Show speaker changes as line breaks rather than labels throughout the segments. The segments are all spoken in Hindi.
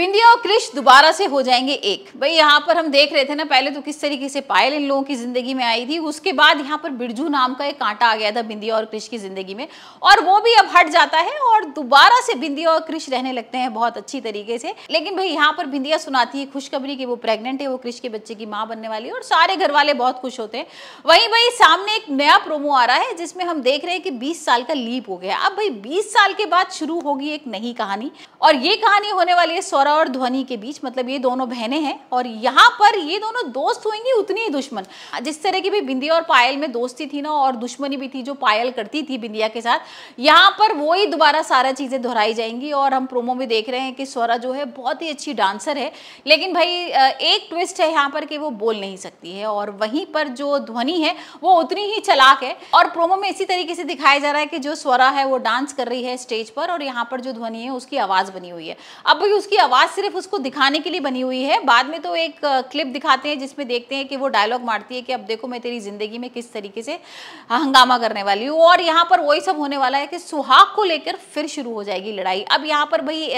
बिंदिया और क्रिश दोबारा से हो जाएंगे एक भाई यहाँ पर हम देख रहे थे ना पहले तो किस तरीके से पायल इन लोगों की जिंदगी में आई थी उसके बाद यहाँ पर बिरजू नाम का एक कांटा आ गया था बिंदिया और क्रिश की जिंदगी में और वो भी अब हट जाता है और दोबारा से बिंदिया और क्रिश रहने लगते हैं बहुत अच्छी तरीके से लेकिन भाई यहाँ पर बिंदिया सुनाती है खुशखबरी की वो प्रेगनेंट है वो क्रिश के बच्चे की माँ बनने वाली है और सारे घर वाले बहुत खुश होते हैं वहीं भाई सामने एक नया प्रोमो आ रहा है जिसमें हम देख रहे हैं कि बीस साल का लीप हो गया अब भाई बीस साल के बाद शुरू होगी एक नई कहानी और ये कहानी होने वाली है सौरभ स्वरा और ध्वनि के बीच मतलब ये दोनों बहनें हैं और यहाँ पर ये दोनों दोस्त होंगी उतनी ही दुश्मन जिस तरह की भी बिंदिया और पायल में दोस्ती थी ना और दुश्मनी भी थी जो पायल करती थी बिंदिया के साथ यहाँ पर वो ही दोबारा सारा चीज़ें दोहराई जाएंगी और हम प्रोमो में देख रहे हैं कि स्वरा जो है बहुत ही अच्छी डांसर है लेकिन भाई एक ट्विस्ट है यहाँ पर कि वो बोल नहीं सकती है और वहीं पर जो ध्वनि है वो उतनी ही चलाक है और प्रोमो में इसी तरीके से दिखाया जा रहा है कि जो स्वरा है वो डांस कर रही है स्टेज पर और यहाँ पर जो ध्वनि है उसकी आवाज़ बनी हुई है अब भाई उसकी आवाज़ आवाज़ सिर्फ उसको दिखाने के लिए बनी हुई है बाद में तो एक क्लिप दिखाते हैं जिसमें देखते हैं कि वो डायलॉग मारती है कि अब देखो मैं तेरी ज़िंदगी में किस तरीके से हंगामा करने वाली हूँ और यहाँ पर वही सब होने वाला है कि सुहाग को लेकर फिर शुरू हो जाएगी लड़ाई अब यहाँ पर भाई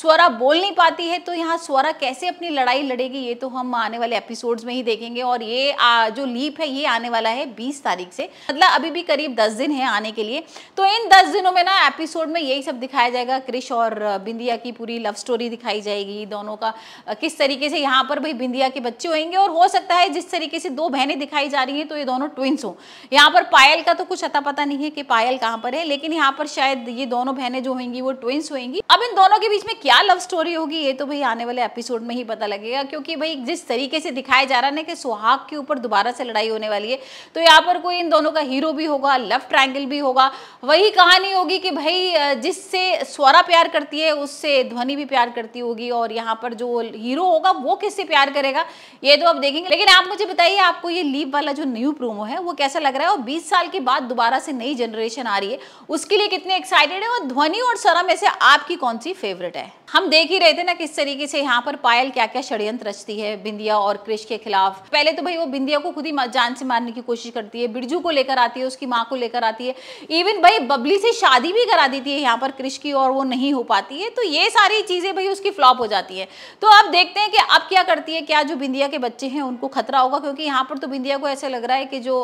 स्वरा बोल नहीं पाती है तो यहाँ स्वरा कैसे अपनी लड़ाई लड़ेगी ये तो हम आने वाले एपिसोड्स में ही देखेंगे और ये जो लीप है ये आने वाला है बीस तारीख से मतलब अभी भी करीब दस दिन है आने के लिए तो इन दस दिनों में ना एपिसोड में यही सब दिखाया जाएगा क्रिश और बिंदिया की पूरी लव स्टोरी दिखाई जाएगी दोनों का किस तरीके से यहाँ पर भाई बिंदिया के बच्चे होंगे और हो सकता है जिस तरीके से दो बहनें दिखाई जा रही हैं तो ये दोनों ट्विंस हों यहाँ पर पायल का तो कुछ अता पता नहीं है कि पायल कहाँ पर है लेकिन यहाँ पर शायद ये दोनों बहनें जो होंगी वो ट्विंस होंगी अब इन दोनों के बीच में क्या लव स्टोरी होगी ये तो भाई आने वाले एपिसोड में ही पता लगेगा क्योंकि भाई जिस तरीके से दिखाया जा रहा है ना कि सुहाग के ऊपर दोबारा से लड़ाई होने वाली है तो यहाँ पर कोई इन दोनों का हीरो भी होगा लव ट्राइंगल भी होगा वही कहानी होगी कि भाई जिससे स्वरा प्यार करती है उससे ध्वनि भी प्यार करती करती होगी और यहाँ पर जो हीरो होगा वो किससे प्यार करेगा ये तो आप देखेंगे लेकिन आप मुझे बताइए आपको ये लीप वाला जो न्यू प्रोमो है वो कैसा लग रहा है और बीस साल के बाद दोबारा से नई जनरेशन आ रही है उसके लिए कितने एक्साइटेड है और ध्वनि और सरम ऐसे आपकी कौन सी फेवरेट है हम देख ही रहे थे ना किस तरीके से यहाँ पर पायल क्या क्या षडयंत्र रचती है बिंदिया और क्रिश के खिलाफ पहले तो भाई वो बिंदिया को खुद ही जान से मारने की कोशिश करती है बिरजू को लेकर आती है उसकी माँ को लेकर आती है इवन भाई बबली से शादी भी करा देती है यहाँ पर क्रिश की और वो नहीं हो पाती है तो ये सारी चीजें भाई उस उसकी फ्लॉप हो जाती है तो आप देखते हैं कि अब क्या करती है क्या जो बिंदिया के बच्चे हैं उनको खतरा होगा क्योंकि यहाँ पर तो बिंदिया को ऐसे लग रहा है कि जो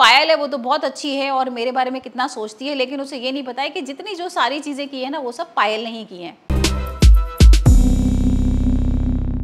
पायल है वो तो बहुत अच्छी है और मेरे बारे में कितना सोचती है लेकिन उसे ये नहीं पता है कि जितनी जो सारी चीज़ें की है ना वो सब पायल नहीं की हैं